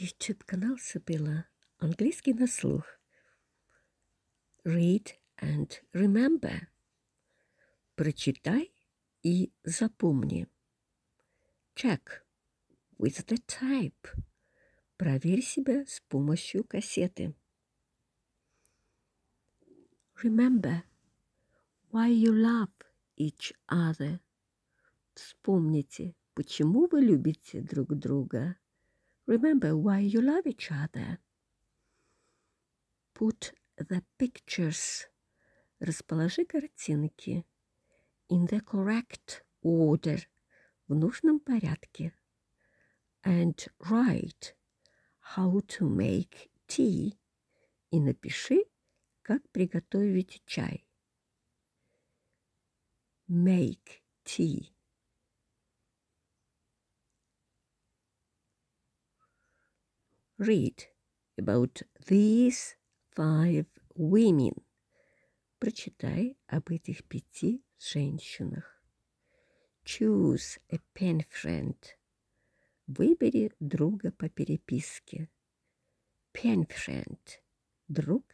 YouTube канал Сибила Английский на слух. Read and remember. Прочитай и запомни. Check with the type. Проверь себя с помощью кассеты. Remember why you love each other. Вспомните, почему вы любите друг друга. Remember why you love each other. Put the pictures. Расположи картинки. In the correct order. В нужном порядке. And write how to make tea. И напиши, как приготовить чай. Make tea. Read about these five women. Прочитай об этих пяти женщинах. Choose a pen friend. Выбери друга по переписке. Pen friend. Друг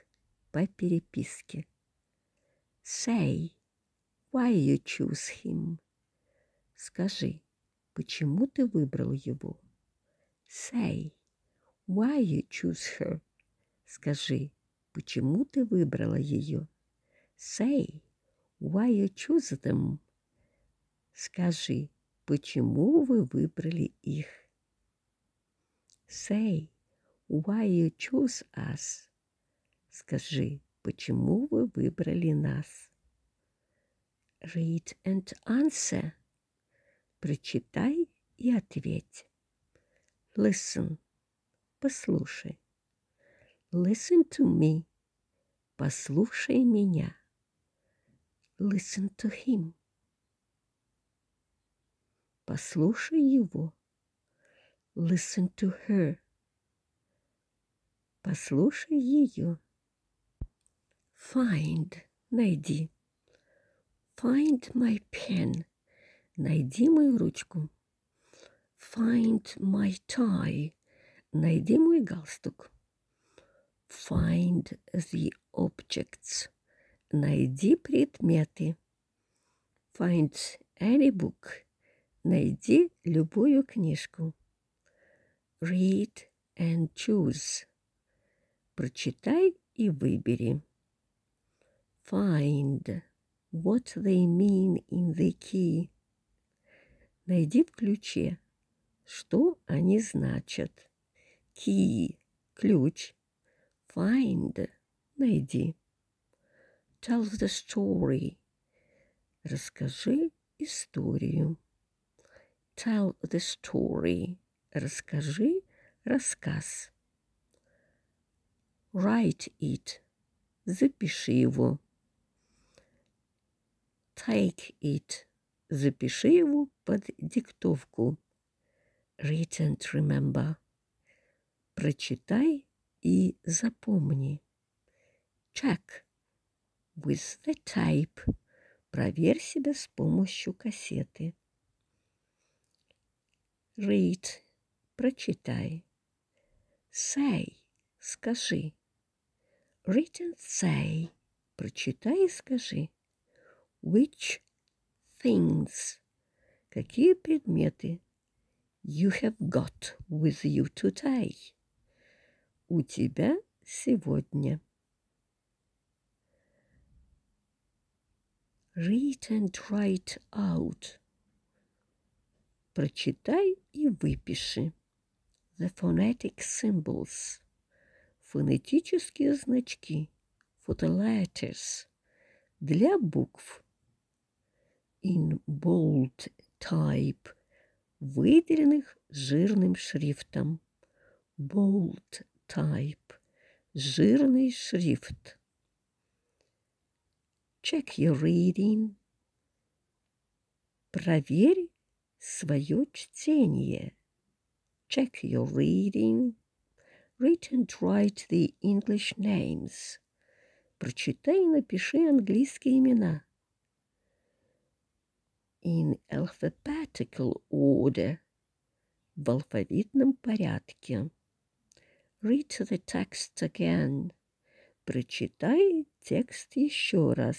по переписке. Say why you choose him. Скажи, почему ты выбрал его? Say Why you choose her? Скажи, почему ты выбрала ее? Say, why you choose them? Скажи, почему вы выбрали их? Say, why you choose us? Скажи, почему вы выбрали нас? Read and answer. Прочитай и ответь. Listen. Послушай. Listen to me. Послушай меня. Listen to him. Послушай его. Listen to her. Послушай ее. Find. Найди. Find my pen. Найди мою ручку. Find my tie. Найди мой галстук. Find the objects. Найди предметы. Find any book. Найди любую книжку. Read and choose. Прочитай и выбери. Find what they mean in the key. Найди в ключе, что они значат. Key – ключ. Find – найди. Tell the story. Расскажи историю. Tell the story. Расскажи рассказ. Write it. Запиши его. Take it. Запиши его под диктовку. Read and remember. прочитай и запомни. Check with the type. Проверь себя с помощью кассеты. Read. Прочитай. Say. Скажи. Read and say. Прочитай и скажи. Which things? Какие предметы? You have got with you today у тебя сегодня. Read and write out. Прочитай и выпиши. The phonetic symbols. Фонетические значки. For the letters. Для букв. In bold type. Выделенных жирным шрифтом. Bold Type, жирный шрифт. Check your reading. Проверь свое чтение. Check your reading. Read and write the English names. Прочитай и напиши английские имена. In alphabetical order. В алфавитном порядке. Read the text again. Прочитай текст еще раз.